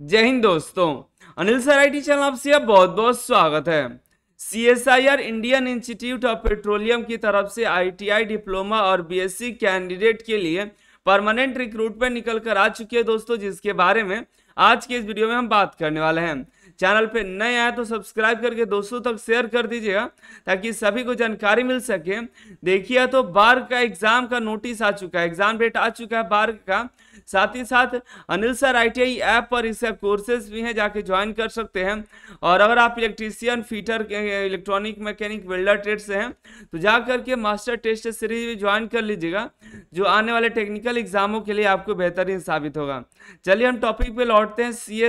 जय हिंद दोस्तों अनिल सर आई चैनल आपसे आप बहुत बहुत स्वागत है C S I R Indian Institute of Petroleum की तरफ से आईटीआई डिप्लोमा और बीएससी कैंडिडेट के लिए परमानेंट रिक्रूटमेंट निकल कर आ चुके हैं दोस्तों जिसके बारे में आज के इस वीडियो में हम बात करने वाले हैं चैनल पे नए आए तो सब्सक्राइब करके दोस्तों तक शेयर कर दीजिएगा ताकि सभी को जानकारी मिल सके देखिए तो बार का एग्जाम का नोटिस आ चुका है एग्जाम डेट आ चुका है बार का साथ ही साथ अनिल सर आई ऐप पर इसे कोर्सेज भी हैं जाके ज्वाइन कर सकते हैं और अगर आप electrician fitter electronic mechanic welder trade से हैं तो जा करके मास्टर टेस्ट सीरीज भी ज्वाइन कर लीजिएगा जो आने वाले टेक्निकल एग्जामों के लिए आपको बेहतरीन साबित होगा चलिए हम टॉपिक पर लौटते हैं सी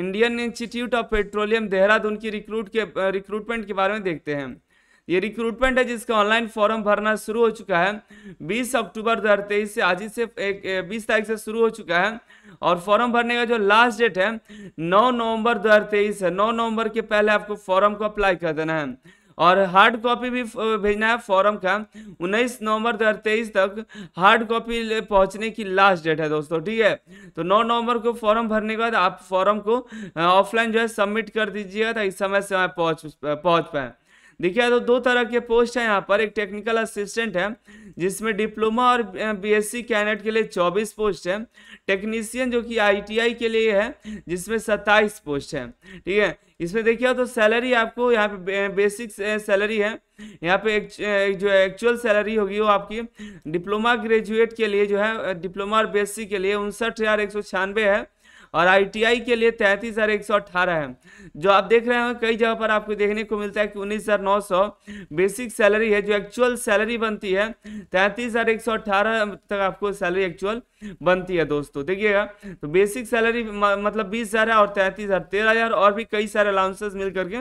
Indian Institute of Petroleum Dehradun की रिक्रूट के रिक्रूटमेंट के बारे में देखते हैं ये रिक्रूटमेंट है जिसका ऑनलाइन फॉर्म भरना शुरू हो चुका है 20 अक्टूबर 2023 से आज ही से एक बीस तारीख से शुरू हो चुका है और फॉर्म भरने का जो लास्ट डेट है 9 नवंबर 2023 है 9 नवंबर के पहले आपको फॉर्म को अप्लाई कर देना है और हार्ड कॉपी भी भेजना है फॉर्म का 19 नवंबर 2023 तक हार्ड कॉपी पहुंचने की लास्ट डेट है दोस्तों ठीक है तो 9 नवंबर को फॉर्म भरने के बाद आप फॉर्म को ऑफलाइन जो है सबमिट कर दीजिएगा ताकि समय से वहाँ पहुंच पहुंच पाए देखिए तो दो तरह के पोस्ट हैं यहाँ पर एक टेक्निकल असिस्टेंट है जिसमें डिप्लोमा और बीएससी कैंडिडेट के लिए 24 पोस्ट है टेक्नीसियन जो कि आईटीआई के लिए है जिसमें 27 पोस्ट है ठीक है इसमें देखिए तो सैलरी आपको यहाँ पे बेसिक सैलरी है यहाँ पे एक, जो एक्चुअल सैलरी होगी वो आपकी डिप्लोमा ग्रेजुएट के लिए जो है डिप्लोमा और बी के लिए उनसठ हज़ार एक सौ छियानवे है और आईटीआई के लिए तैंतीस हज़ार एक सौ अट्ठारह है जो आप देख रहे हैं कई जगह पर आपको देखने को मिलता है कि उन्नीस हज़ार नौ सौ बेसिक सैलरी है जो एक्चुअल सैलरी बनती है तैंतीस हज़ार एक सौ अट्ठारह तक आपको सैलरी एक्चुअल बनती है दोस्तों देखिएगा तो बेसिक सैलरी मतलब बीस हज़ार है और तैंतीस हज़ार तेरह हज़ार और भी कई सारे अलाउंसेस मिल करके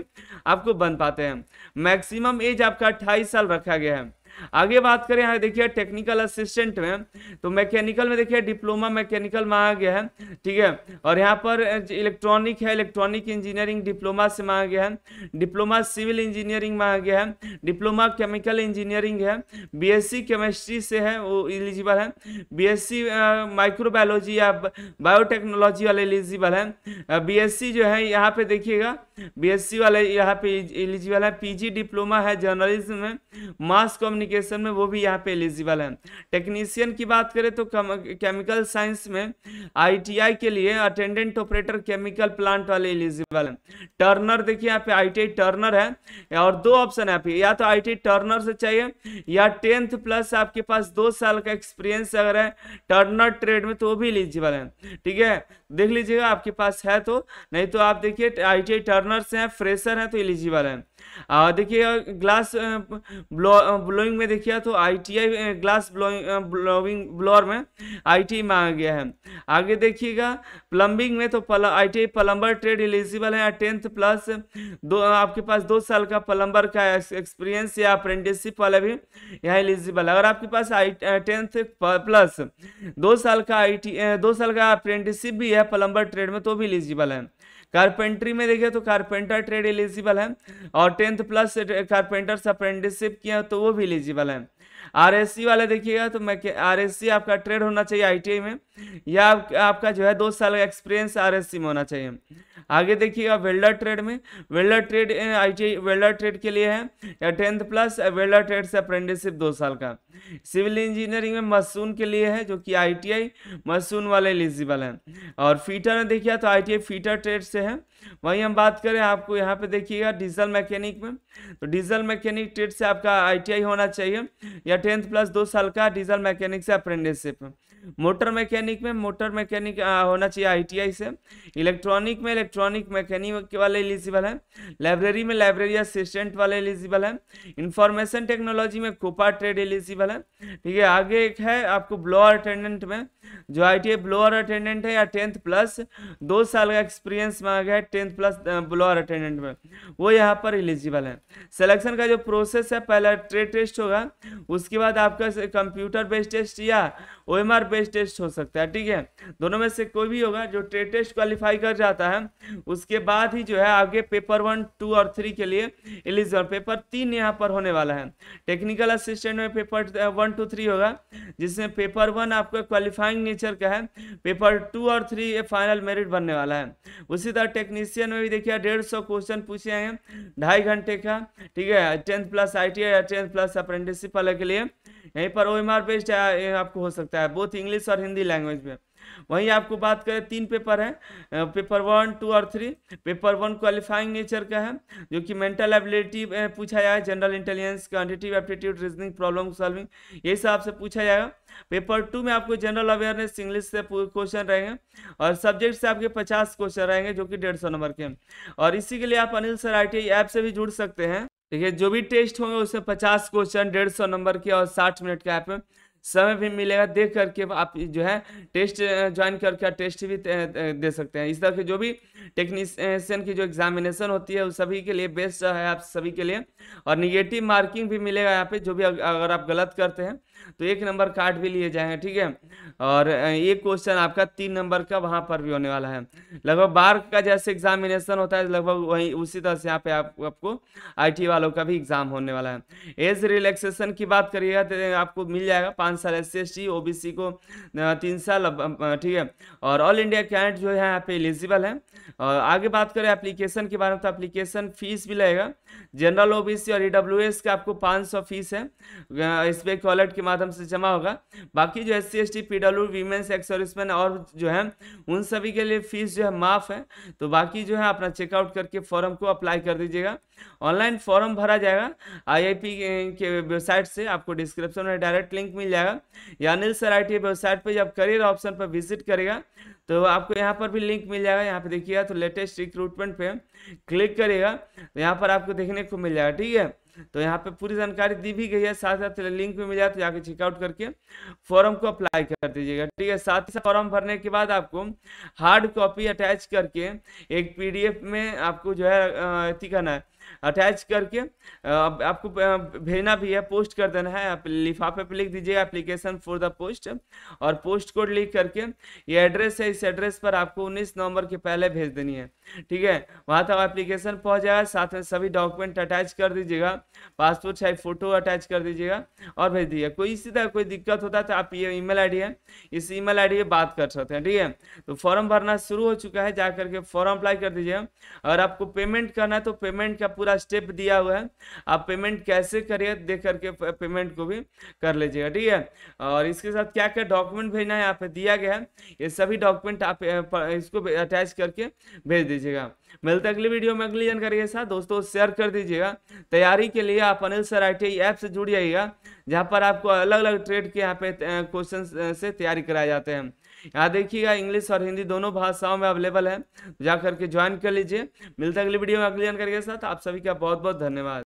आपको बन पाते हैं मैक्सिमम एज आपका अट्ठाईस साल रखा गया है आगे बात करें यहाँ देखिए टेक्निकल असिस्टेंट में तो मैकेनिकल में देखिए डिप्लोमा मैकेनिकल मांगा गया है ठीक है और यहाँ पर इलेक्ट्रॉनिक है इलेक्ट्रॉनिक इंजीनियरिंग डिप्लोमा से मांगा गया है डिप्लोमा सिविल इंजीनियरिंग मांगा गया है डिप्लोमा केमिकल इंजीनियरिंग है बी केमिस्ट्री से है वो एलिजिबल है बी माइक्रोबायोलॉजी या बायोटेक्नोलॉजी वाले एलिजिबल है बी जो है यहाँ पे देखिएगा बी वाले यहाँ पे एलिजिबल है पीजी डिप्लोमा है जर्नलिज्म में मास कम्युनिक एप्लीकेशन में वो भी यहाँ पे एलिजिबल है टेक्नीशियन की बात करें तो केमिकल साइंस में आईटीआई के लिए अटेंडेंट ऑपरेटर केमिकल प्लांट वाले एलिजिबल है टर्नर देखिए यहाँ पे आईटीआई टर्नर है और दो ऑप्शन है या तो आई टर्नर से चाहिए या टेंथ प्लस आपके पास दो साल का एक्सपीरियंस अगर है टर्नर ट्रेड में तो वो भी एलिजिबल है ठीक है देख लीजिएगा आपके पास है तो नहीं तो आप देखिए आई टी टर्नर से हैं फ्रेशर हैं तो एलिजिबल है देखिए ग्लास ब्लोइंग में देखिए तो ITI glass blowing blowing blower में आईटी मांगा गया है आगे देखिएगा प्लम्बिंग में तो पल, आई प्लम्बर ट्रेड एलिजिबल है टेंथ प्लस दो आपके पास दो साल का प्लम्बर का एक्सपीरियंस या अप्रेंटिसशिप वाला भी यहाँ एलिजिबल है अगर आपके पास आई टेंथ प्लस दो साल का आई दो साल का अप्रेंटिसशिप भी है प्लम्बर ट्रेड में तो भी एलिजिबल है कारपेंट्री में देखिए तो कारपेंटर ट्रेड एलिजिबल है और टेंथ प्लस कारपेंटर्स अप्रेंटिसशिप किया तो वो भी एलिजिबल है आरएससी वाले देखिएगा तो मैं आरएससी आपका ट्रेड होना चाहिए आईटीआई में या आप, आपका जो है दो साल का एक्सपीरियंस आरएससी में होना चाहिए आगे देखिएगा वेल्डर ट्रेड में welder trade I welder trade के लिए है या टेंथ प्लस वेल्डर ट्रेड से अप्रेंटिसशिप दो साल का सिविल इंजीनियरिंग में मसून के लिए है जो कि आई मसून वाले एलिजिबल हैं और फीटर में देखिए तो आई फीटर ट्रेड से है वहीं हम बात करें आपको यहाँ पे देखिएगा डीजल मैकेनिक में तो डीजल मैकेनिक ट्रेड से आपका आईटीआई होना चाहिए या टेंथ प्लस दो साल का डीजल मैकेनिक से अप्रेंटिसशिप मोटर मैकेनिक में मोटर मैकेनिक होना चाहिए आईटीआई से इलेक्ट्रॉनिक में इलेक्ट्रॉनिक मैकेनिक वाले एलिजिबल हैं लाइब्रेरी में लाइब्रेरी असिस्टेंट वाले एलिजिबल हैं इंफॉर्मेशन टेक्नोलॉजी में कोपा ट्रेड एलिजिबल है ठीक है आगे एक है आपको ब्लोअर अटेंडेंट में जो आई टी ब्लोअर अटेंडेंट है या टेंथ प्लस दो साल का एक्सपीरियंस मांगा है टेंथ प्लस ब्लोअर अटेंडेंट में वो यहाँ पर एलिजिबल है सिलेक्शन का जो प्रोसेस है पहला ट्रेड टेस्ट होगा उसके बाद आपका कंप्यूटर बेस्ड टेस्ट या O M R based test हो सकता है ठीक है दोनों में से कोई भी होगा जो ट्रेड टेस्ट क्वालिफाई कर जाता है उसके बाद ही जो है आगे पेपर वन टू और थ्री के लिए एलिजिबल पेपर तीन यहाँ पर होने वाला है टेक्निकल असिस्टेंट में पेपर वन टू थ्री होगा जिसमें पेपर वन आपका क्वालिफाइंग नेचर का है पेपर टू और थ्री ये फाइनल मेरिट बनने वाला है उसी तरह टेक्निक टेक्नीशियन में भी देखिए डेढ़ सौ क्वेश्चन पूछे हैं ढाई घंटे का ठीक है टेंथ प्लस आई टी या टेंथ प्लस अप्रेंटिसिप वाले के लिए यहीं पर ओ एम आर बेस्ड आपको हो सकता है बोथ इंग्लिश और हिंदी लैंग्वेज में वहीं आपको बात करें तीन पेपर हैं पेपर वन टू और three paper one qualifying nature का है जो कि मेंटल एबिलिटी पूछा जाए general intelligence quantitative aptitude reasoning problem solving ये सब आपसे पूछा जाएगा पेपर टू में आपको जनरल अवेयरनेस इंग्लिश से क्वेश्चन रहेंगे और सब्जेक्ट से आपके पचास क्वेश्चन रहेंगे जो कि डेढ़ सौ नंबर के और इसी के लिए आप अनिल सर आई ऐप से भी जुड़ सकते हैं देखिए जो भी टेस्ट होंगे उसमें पचास क्वेश्चन डेढ़ सौ नंबर के और साठ मिनट के ऐप में समय भी मिलेगा देख करके आप जो है टेस्ट ज्वाइन करके टेस्ट भी दे सकते हैं इस तरह के जो भी टेक्नीशियन की जो एग्जामिनेशन होती है वो सभी के लिए बेस्ट है आप सभी के लिए और निगेटिव मार्किंग भी मिलेगा यहाँ पे जो भी अगर आप गलत करते हैं तो एक नंबर कार्ड भी लिए जाएंगे ठीक है और एक क्वेश्चन आपका तीन नंबर का वहाँ पर भी होने वाला है लगभग बार का जैसे एग्जामिनेशन होता है लगभग वही उसी तरह से यहाँ पे आप, आपको आई वालों का भी एग्जाम होने वाला है एज रिलैक्सेशन की बात करिएगा तो आपको मिल जाएगा पाँच साल एस सी ओबीसी को तीन साल ठीक है और ऑल इंडिया कैंडिडेट जो है यहाँ पे एलिजिबल है और आगे बात करें एप्लीकेशन के बारे में तो एप्लीकेशन फीस भी लगेगा जनरल ओबीसी और ई e का आपको पाँच फीस है इस पर कॉलेट के माध्यम से जमा होगा बाकी जो S C S T P W women's ex serviceman और जो है उन सभी के लिए फीस जो है माफ़ है तो बाकी जो है अपना चेकआउट करके फॉर्म को अप्लाई कर दीजिएगा ऑनलाइन फॉर्म भरा जाएगा आईआईपी के वेबसाइट से आपको डिस्क्रिप्शन में डायरेक्ट लिंक मिल जाएगा जाएगा या Anil sir I T website पर जब करियर ऑप्शन पर विजिट करेगा तो आपको यहाँ पर भी लिंक मिल जाएगा यहाँ पर देखिएगा तो लेटेस्ट रिक्रूटमेंट पे क्लिक करेगा तो यहाँ पर आपको देखने को मिल जाएगा ठीक है तो यहाँ पे पूरी जानकारी दी भी गई है साथ साथ लिंक भी मिल जाए तो जाके चेकआउट करके फॉर्म को अप्लाई कर दीजिएगा ठीक है साथ ही साथ फॉर्म भरने के बाद आपको हार्ड कॉपी अटैच करके एक पीडीएफ में आपको जो है अथी करना है अटैच करके आपको भेजना भी है पोस्ट कर देना है आप लिफाफे पर लिख दीजिएगा एप्लीकेशन फॉर द पोस्ट और पोस्ट कोड लिख करके ये एड्रेस है इस एड्रेस पर आपको उन्नीस नवंबर के पहले भेज देनी है ठीक है वहाँ तक एप्लीकेशन पहुँच जाएगा साथ में सभी डॉक्यूमेंट अटैच कर दीजिएगा पासपोर्ट साइज फोटो अटैच कर दीजिएगा और भेज दीजिएगा कोई इसी तरह कोई दिक्कत होता है तो आप ये ईमेल आईडी है इस ईमेल आईडी पे बात कर सकते हैं ठीक है तो फॉर्म भरना शुरू हो चुका है जा करके फॉर्म अप्लाई कर दीजिएगा और आपको पेमेंट करना है तो पेमेंट का पूरा स्टेप दिया हुआ है आप पेमेंट कैसे करिए देख करके पेमेंट को भी कर लीजिएगा ठीक है और इसके साथ क्या क्या डॉक्यूमेंट भेजना है यहाँ पे दिया गया है ये सभी डॉक्यूमेंट आप इसको अटैच करके भेज दीजिएगा मिलते अगली वीडियो में अगली जानकारी के साथ दोस्तों शेयर कर दीजिएगा तैयारी के लिए आप अनिल सर आई ऐप से जुड़ जाइएगा जहाँ पर आपको अलग अलग ट्रेड के यहाँ पे क्वेश्चन से तैयारी कराए जाते हैं यहाँ देखिएगा इंग्लिश और हिंदी दोनों भाषाओं में अवेलेबल है जाकर के ज्वाइन कर लीजिए मिलते अगली वीडियो में अगली जानकारी के साथ आप सभी का बहुत बहुत धन्यवाद